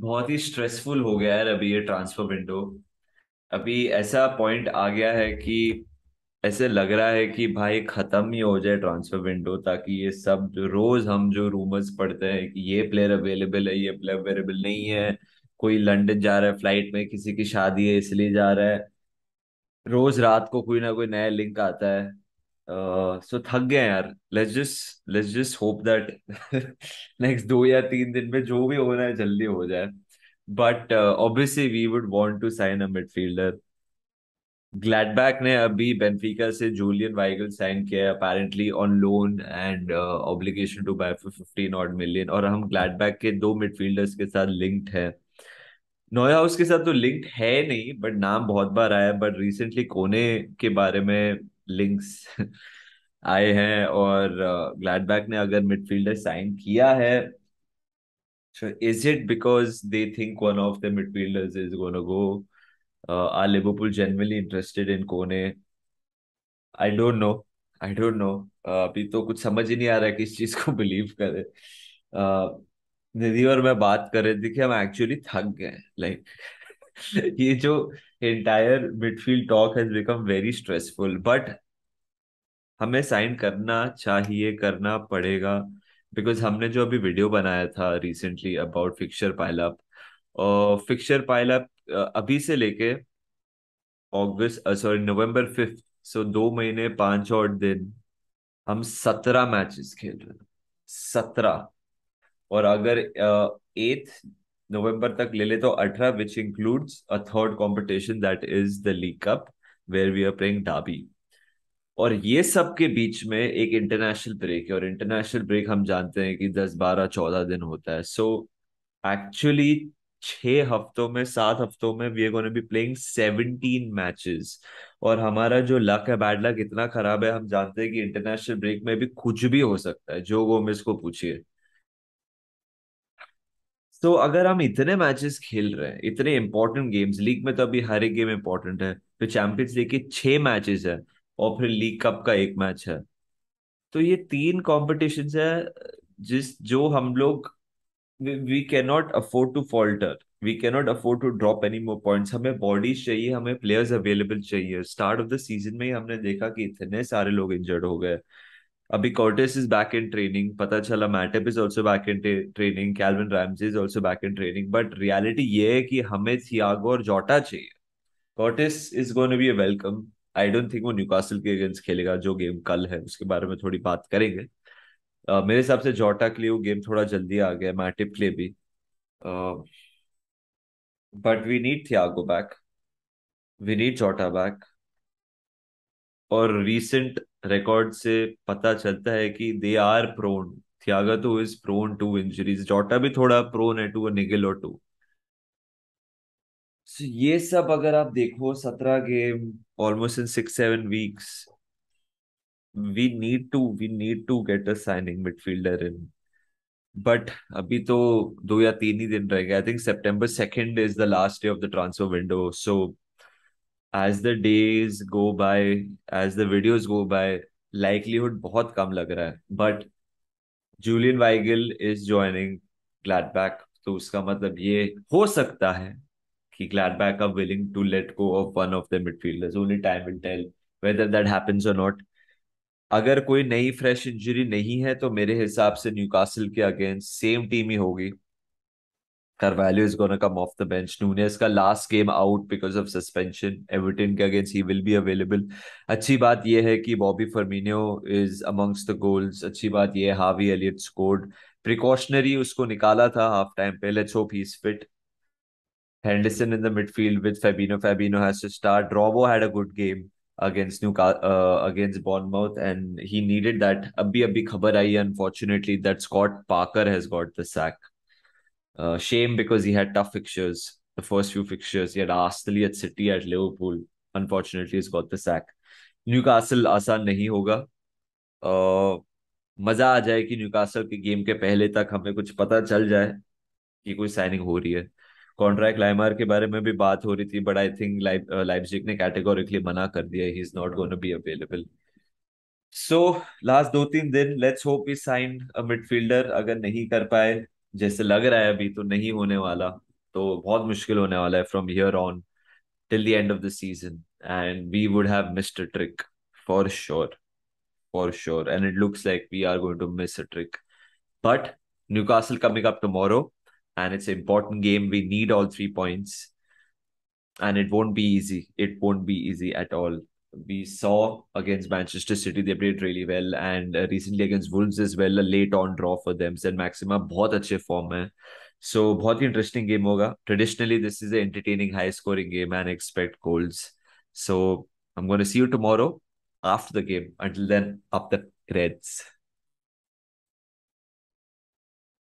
बहुत ही स्ट्रेसफुल हो गया है अभी ये ट्रांसफर विंडो अभी ऐसा पॉइंट आ गया है कि ऐसे लग रहा है कि भाई खत्म ही हो जाए ट्रांसफर विंडो ताकि ये सब जो रोज हम जो रूमर्स पढ़ते हैं कि ये प्लेयर अवेलेबल है ये प्लेयर अवेलेबल नहीं है कोई लंदन जा रहा है फ्लाइट में किसी की शादी है इसलिए जा रहा है रोज रात को कोई ना कोई नया लिंक आता है सो थक गए यार let's just let's just hope that next दो या तीन दिन में जो भी हो रहा है जल्दी हो जाए but obviously we would want to sign a midfielder Gladbach ने अभी बेनफिका से जूलियन वाइगल साइन किया है apparently on loan and obligation to buy for fifteen odd million और हम ग्लैडबैक के दो मिडफील्डर्स के साथ लिंक्ड है नोया हाउस के साथ तो लिंक है नहीं बट नाम बहुत बार आया बट रिसेंटली कोने के बारे में लिंक्स आए हैं और ग्लैडबैक ने अगर मिडफील्डर साइन किया है so is it because they think one of the midfielders is gonna go are Liverpool generally interested in Kone I don't know I don't know अभी तो कुछ समझ ही नहीं आ रहा है कि इस चीज को बिलीव करे निधि और मैं बात कर रहे थे कि हम एक्चुअली थक गए लाइक ये जो entire midfield talk has become very stressful but हमें साइन करना चाहिए करना पड़ेगा बिकॉज हमने जो अभी वीडियो बनाया था रिसेंटली अबाउट फिक्शर पायलअप और फिक्सर पायलअप अभी से लेके August sorry November fifth so दो महीने पांच और दिन हम सत्रह मैचेस खेल रहे हैं सत्रह और अगर एथ नवंबर तक ले ले तो अठारह which includes a third competition that is the league cup where we are playing Derby और ये सब के बीच में एक इंटरनेशनल ब्रेक है और इंटरनेशनल ब्रेक हम जानते हैं कि दस बारह चौदह दिन होता है सो एक्चुअली छह हफ्तों में सात हफ्तों में we are be playing seventeen matches और हमारा जो लक है बैड लक इतना खराब है हम जानते हैं कि इंटरनेशनल ब्रेक में भी कुछ भी हो सकता है जो गोमेज को पूछिए तो अगर हम इतने मैचेस खेल रहे हैं इतने इंपॉर्टेंट गेम्स लीग में तो अभी हर एक गेम इंपॉर्टेंट है फिर चैंपियंस लीग के छह मैचेस है और फिर लीग कप का एक मैच है तो ये तीन कॉम्पिटिशन है जिस जो हम लोग we can not afford to falter we can not afford to drop any more points हमें बॉडीज चाहिए हमें प्लेयर्स अवेलेबल चाहिए स्टार्ट ऑफ द सीजन में ही हमने देखा कि इतने सारे लोग इंजर्ड हो गए अभी Cortes is back in training पता चला Matip is also back in training Calvin Ramsay is also back in training but reality ये है कि हमें थियागो और जोटा चाहिए Cortes is gonna be a welcome I don't think वो Newcastle के अगेंस्ट खेलेगा जो गेम कल है उसके बारे में थोड़ी बात करेंगे uh, मेरे हिसाब से जोटा के लिए वो गेम थोड़ा जल्दी आ गया मैटिप के लिए भी but we need Thiago back we need Jota back और रिसेंट रिकॉर्ड से पता चलता है कि they are prone Thiago is prone to injuries Jota भी थोड़ा प्रोन है टू निगिल और टू सो ये सब अगर आप देखो सत्रह game almost in six seven weeks we need to we need to get a signing midfielder in but अभी तो दो या तीन ही दिन रह गए I think September second is the last day of the transfer window so as the days go by as the videos go by likelihood बहुत कम लग रहा है but Julian Weigl is joining Gladbach तो उसका मतलब ये हो सकता है कि Gladbach are willing to let go of one of the midfielders only time will tell whether that happens और नॉट अगर कोई नई फ्रेश इंजरी नहीं है तो मेरे हिसाब से न्यूकासल के अगेंस्ट सेम टीम ही होगी Carvalho is going to come off the bench. Nunez last game out because of suspension. Everton against he will be available. अच्छी बात यह कि Bobby Firmino is amongst the goals. अच्छी बात यह Harvey Elliott scored. Precautionary उसको निकाला था half time पे. Let's hope he's fit. Henderson in the midfield with Fabino. Fabino has to start. Robo had a good game against New uh, against Bournemouth and he needed that. अभी अभी खबर आई unfortunately that Scott Parker has got the sack. Uh, shame because he had tough fixtures. The first few fixtures, he had Arsenal at City at Liverpool. Unfortunately, he's got the sack. Newcastle आसान नहीं होगा uh, मजा आ जाए कि Newcastle के game के पहले तक हमें कुछ पता चल जाए कि कोई साइनिंग हो रही है कॉन्ट्रैक्ट लाइमार के बारे में भी बात हो रही थी बट आई थिंक लाइव लाइपजिक ने कैटेगोरिकली मना कर दिया he is not gonna be available so last दो तीन दिन let's hope we sign a midfielder अगर नहीं कर पाए जैसे लग रहा है अभी तो नहीं होने वाला तो बहुत मुश्किल होने वाला है from here on till the end of the season and we would have missed a trick for sure for sure and it looks like we are going to miss a trick but Newcastle coming up tomorrow and it's important game we need all three points and it won't be easy it won't be easy at all we saw against Manchester City they played really well and uh, recently against Wolves as well a late on draw for them so Maxima बहुत अच्छे form. so बहुत interesting game होगा traditionally this is an entertaining high scoring game and expect goals so I'm going to see you tomorrow after the game until then up the creds